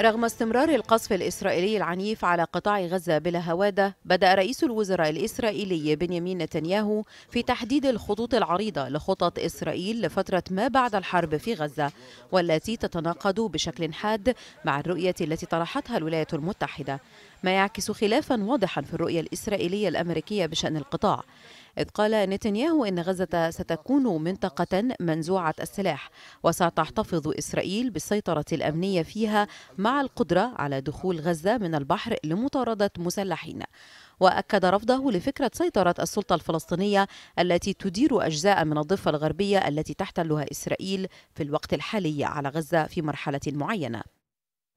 رغم استمرار القصف الإسرائيلي العنيف على قطاع غزة بلا هوادة بدأ رئيس الوزراء الإسرائيلي بنيامين نتنياهو في تحديد الخطوط العريضة لخطط إسرائيل لفترة ما بعد الحرب في غزة والتي تتناقض بشكل حاد مع الرؤية التي طرحتها الولايات المتحدة ما يعكس خلافا واضحا في الرؤية الإسرائيلية الأمريكية بشأن القطاع إذ قال نتنياهو إن غزة ستكون منطقة منزوعة السلاح وستحتفظ إسرائيل بالسيطرة الأمنية فيها مع القدرة على دخول غزة من البحر لمطاردة مسلحين وأكد رفضه لفكرة سيطرة السلطة الفلسطينية التي تدير أجزاء من الضفة الغربية التي تحتلها إسرائيل في الوقت الحالي على غزة في مرحلة معينة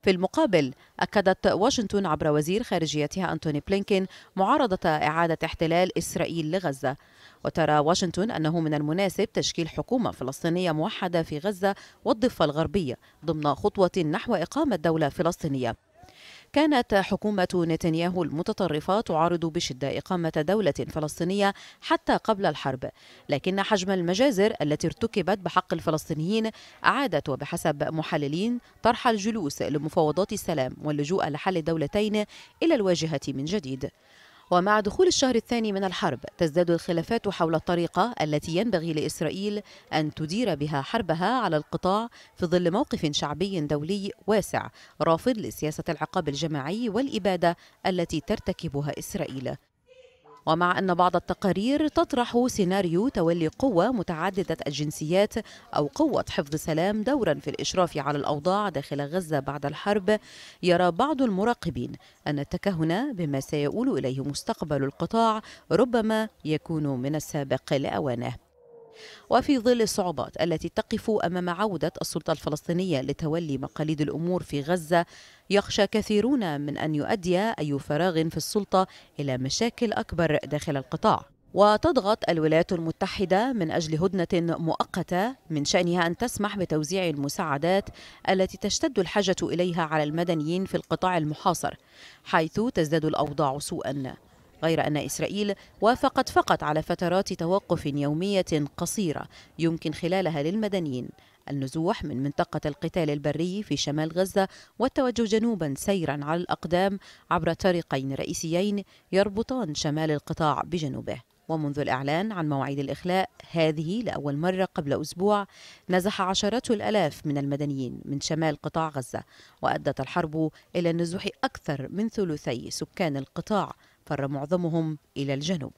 في المقابل أكدت واشنطن عبر وزير خارجيتها أنتوني بلينكين معارضة إعادة احتلال إسرائيل لغزة وترى واشنطن أنه من المناسب تشكيل حكومة فلسطينية موحدة في غزة والضفة الغربية ضمن خطوة نحو إقامة دولة فلسطينية كانت حكومة نتنياهو المتطرفة تعارض بشدة إقامة دولة فلسطينية حتى قبل الحرب لكن حجم المجازر التي ارتكبت بحق الفلسطينيين أعادت وبحسب محللين طرح الجلوس لمفاوضات السلام واللجوء لحل دولتين إلى الواجهة من جديد ومع دخول الشهر الثاني من الحرب تزداد الخلافات حول الطريقة التي ينبغي لإسرائيل أن تدير بها حربها على القطاع في ظل موقف شعبي دولي واسع رافض لسياسة العقاب الجماعي والإبادة التي ترتكبها إسرائيل ومع أن بعض التقارير تطرح سيناريو تولي قوة متعددة الجنسيات أو قوة حفظ سلام دورا في الإشراف على الأوضاع داخل غزة بعد الحرب يرى بعض المراقبين أن التكهن بما سيؤول إليه مستقبل القطاع ربما يكون من السابق لأوانه وفي ظل الصعوبات التي تقف أمام عودة السلطة الفلسطينية لتولي مقاليد الأمور في غزة يخشى كثيرون من أن يؤدي أي فراغ في السلطة إلى مشاكل أكبر داخل القطاع وتضغط الولايات المتحدة من أجل هدنة مؤقتة من شأنها أن تسمح بتوزيع المساعدات التي تشتد الحاجة إليها على المدنيين في القطاع المحاصر حيث تزداد الأوضاع سوءاً غير أن إسرائيل وافقت فقط على فترات توقف يومية قصيرة يمكن خلالها للمدنيين النزوح من منطقة القتال البري في شمال غزة والتوجه جنوبا سيرا على الأقدام عبر طريقين رئيسيين يربطان شمال القطاع بجنوبه ومنذ الإعلان عن مواعيد الإخلاء هذه لأول مرة قبل أسبوع نزح عشرات الألاف من المدنيين من شمال قطاع غزة وأدت الحرب إلى نزوح أكثر من ثلثي سكان القطاع فر معظمهم إلى الجنوب